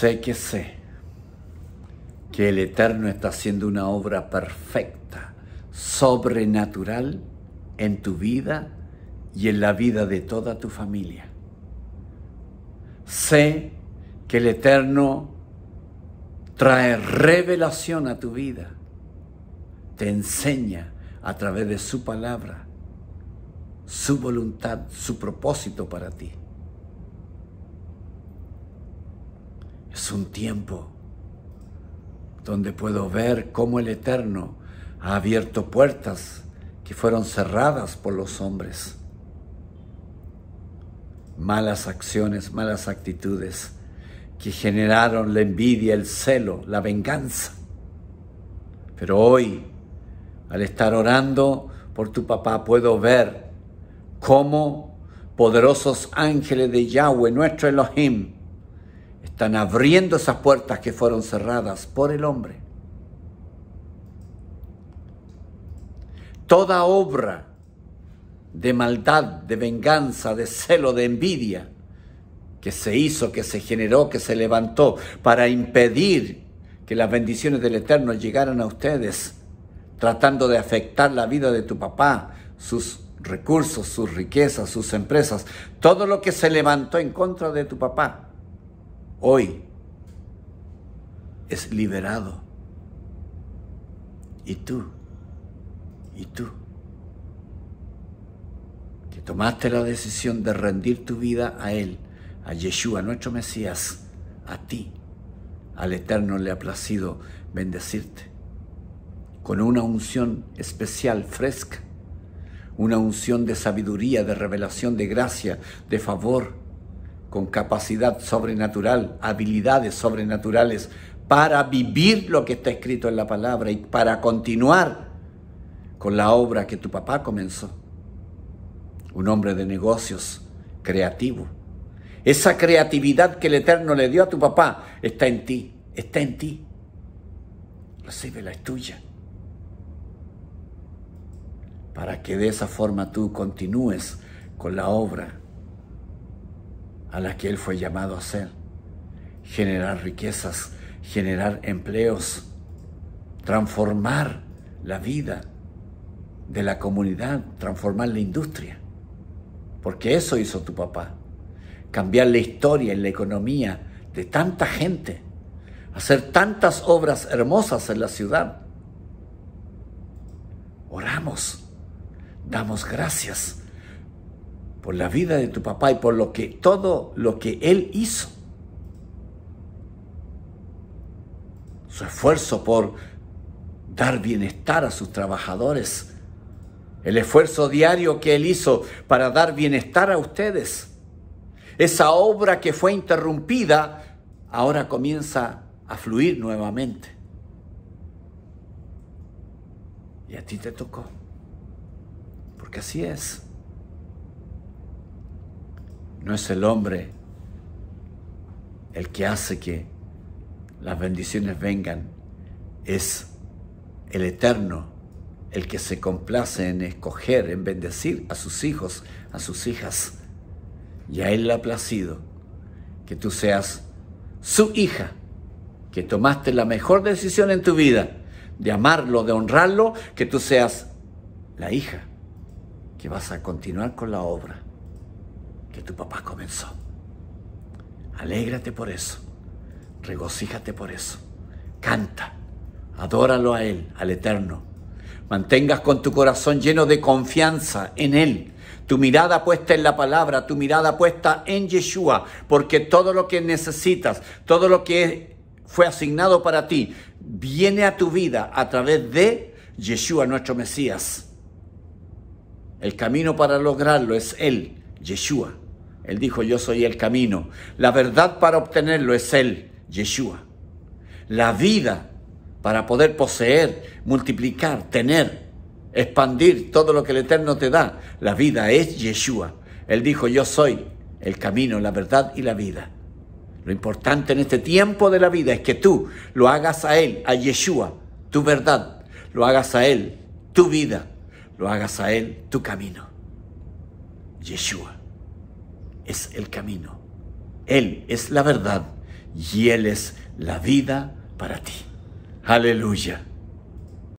sé que sé que el Eterno está haciendo una obra perfecta, sobrenatural en tu vida y en la vida de toda tu familia. Sé que el Eterno trae revelación a tu vida, te enseña a través de su palabra, su voluntad, su propósito para ti. un tiempo donde puedo ver cómo el Eterno ha abierto puertas que fueron cerradas por los hombres. Malas acciones, malas actitudes que generaron la envidia, el celo, la venganza. Pero hoy, al estar orando por tu papá, puedo ver cómo poderosos ángeles de Yahweh, nuestro Elohim, están abriendo esas puertas que fueron cerradas por el hombre. Toda obra de maldad, de venganza, de celo, de envidia, que se hizo, que se generó, que se levantó para impedir que las bendiciones del Eterno llegaran a ustedes, tratando de afectar la vida de tu papá, sus recursos, sus riquezas, sus empresas, todo lo que se levantó en contra de tu papá hoy es liberado. Y tú, y tú, que tomaste la decisión de rendir tu vida a Él, a Yeshua, nuestro Mesías, a ti, al Eterno le ha placido bendecirte con una unción especial, fresca, una unción de sabiduría, de revelación, de gracia, de favor, con capacidad sobrenatural, habilidades sobrenaturales para vivir lo que está escrito en la palabra y para continuar con la obra que tu papá comenzó. Un hombre de negocios creativo. Esa creatividad que el Eterno le dio a tu papá está en ti, está en ti. recibe es tuya. Para que de esa forma tú continúes con la obra a la que él fue llamado a ser. Generar riquezas, generar empleos, transformar la vida de la comunidad, transformar la industria. Porque eso hizo tu papá. Cambiar la historia y la economía de tanta gente. Hacer tantas obras hermosas en la ciudad. Oramos, damos gracias por la vida de tu papá y por lo que todo lo que él hizo. Su esfuerzo por dar bienestar a sus trabajadores. El esfuerzo diario que él hizo para dar bienestar a ustedes. Esa obra que fue interrumpida ahora comienza a fluir nuevamente. Y a ti te tocó. Porque así es. No es el hombre el que hace que las bendiciones vengan, es el Eterno, el que se complace en escoger, en bendecir a sus hijos, a sus hijas. Y a Él le ha placido que tú seas su hija, que tomaste la mejor decisión en tu vida de amarlo, de honrarlo, que tú seas la hija que vas a continuar con la obra que tu papá comenzó. Alégrate por eso, regocíjate por eso, canta, adóralo a Él, al Eterno. Mantengas con tu corazón lleno de confianza en Él, tu mirada puesta en la palabra, tu mirada puesta en Yeshua, porque todo lo que necesitas, todo lo que fue asignado para ti, viene a tu vida a través de Yeshua, nuestro Mesías. El camino para lograrlo es Él, Yeshua. Él dijo, yo soy el camino. La verdad para obtenerlo es Él, Yeshua. La vida para poder poseer, multiplicar, tener, expandir todo lo que el Eterno te da. La vida es Yeshua. Él dijo, yo soy el camino, la verdad y la vida. Lo importante en este tiempo de la vida es que tú lo hagas a Él, a Yeshua, tu verdad. Lo hagas a Él, tu vida. Lo hagas a Él, tu camino. Yeshua es el camino. Él es la verdad y Él es la vida para ti. Aleluya.